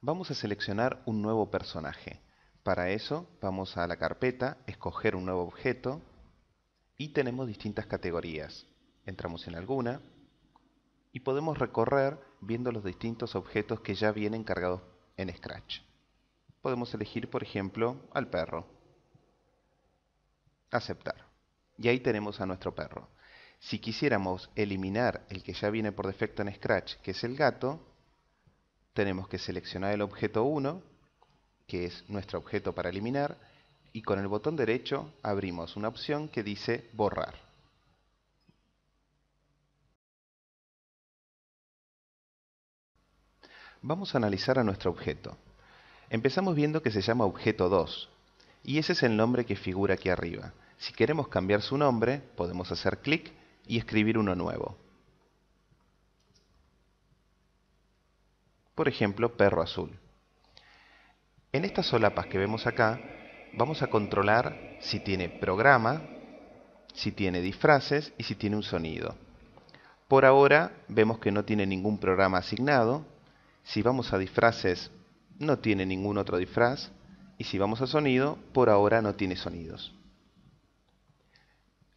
vamos a seleccionar un nuevo personaje. Para eso vamos a la carpeta, escoger un nuevo objeto y tenemos distintas categorías. Entramos en alguna y podemos recorrer viendo los distintos objetos que ya vienen cargados en Scratch. Podemos elegir, por ejemplo, al perro. Aceptar. Y ahí tenemos a nuestro perro. Si quisiéramos eliminar el que ya viene por defecto en Scratch, que es el gato, tenemos que seleccionar el objeto 1, que es nuestro objeto para eliminar, y con el botón derecho abrimos una opción que dice borrar. Vamos a analizar a nuestro objeto. Empezamos viendo que se llama objeto 2, y ese es el nombre que figura aquí arriba. Si queremos cambiar su nombre, podemos hacer clic y escribir uno nuevo. por ejemplo perro azul. En estas solapas que vemos acá, vamos a controlar si tiene programa, si tiene disfraces y si tiene un sonido. Por ahora vemos que no tiene ningún programa asignado. Si vamos a disfraces, no tiene ningún otro disfraz. Y si vamos a sonido, por ahora no tiene sonidos.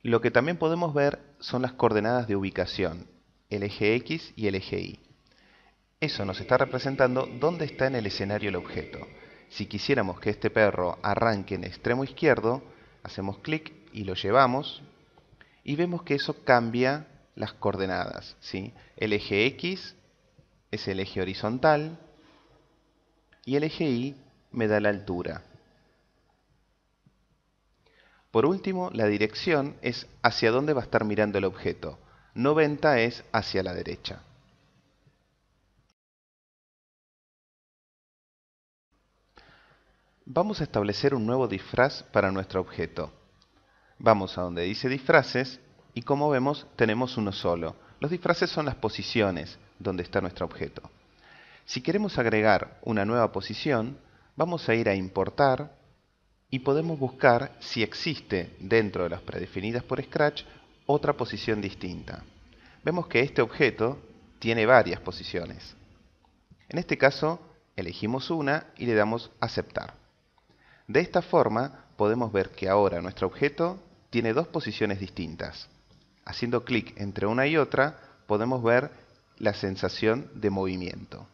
Lo que también podemos ver son las coordenadas de ubicación, el eje X y el eje Y. Eso nos está representando dónde está en el escenario el objeto. Si quisiéramos que este perro arranque en extremo izquierdo, hacemos clic y lo llevamos y vemos que eso cambia las coordenadas. El eje X es el eje horizontal y el eje Y me da la altura. Por último, la dirección es hacia dónde va a estar mirando el objeto. 90 es hacia la derecha. vamos a establecer un nuevo disfraz para nuestro objeto. Vamos a donde dice disfraces y como vemos tenemos uno solo. Los disfraces son las posiciones donde está nuestro objeto. Si queremos agregar una nueva posición, vamos a ir a importar y podemos buscar si existe dentro de las predefinidas por Scratch otra posición distinta. Vemos que este objeto tiene varias posiciones. En este caso, elegimos una y le damos aceptar. De esta forma podemos ver que ahora nuestro objeto tiene dos posiciones distintas. Haciendo clic entre una y otra podemos ver la sensación de movimiento.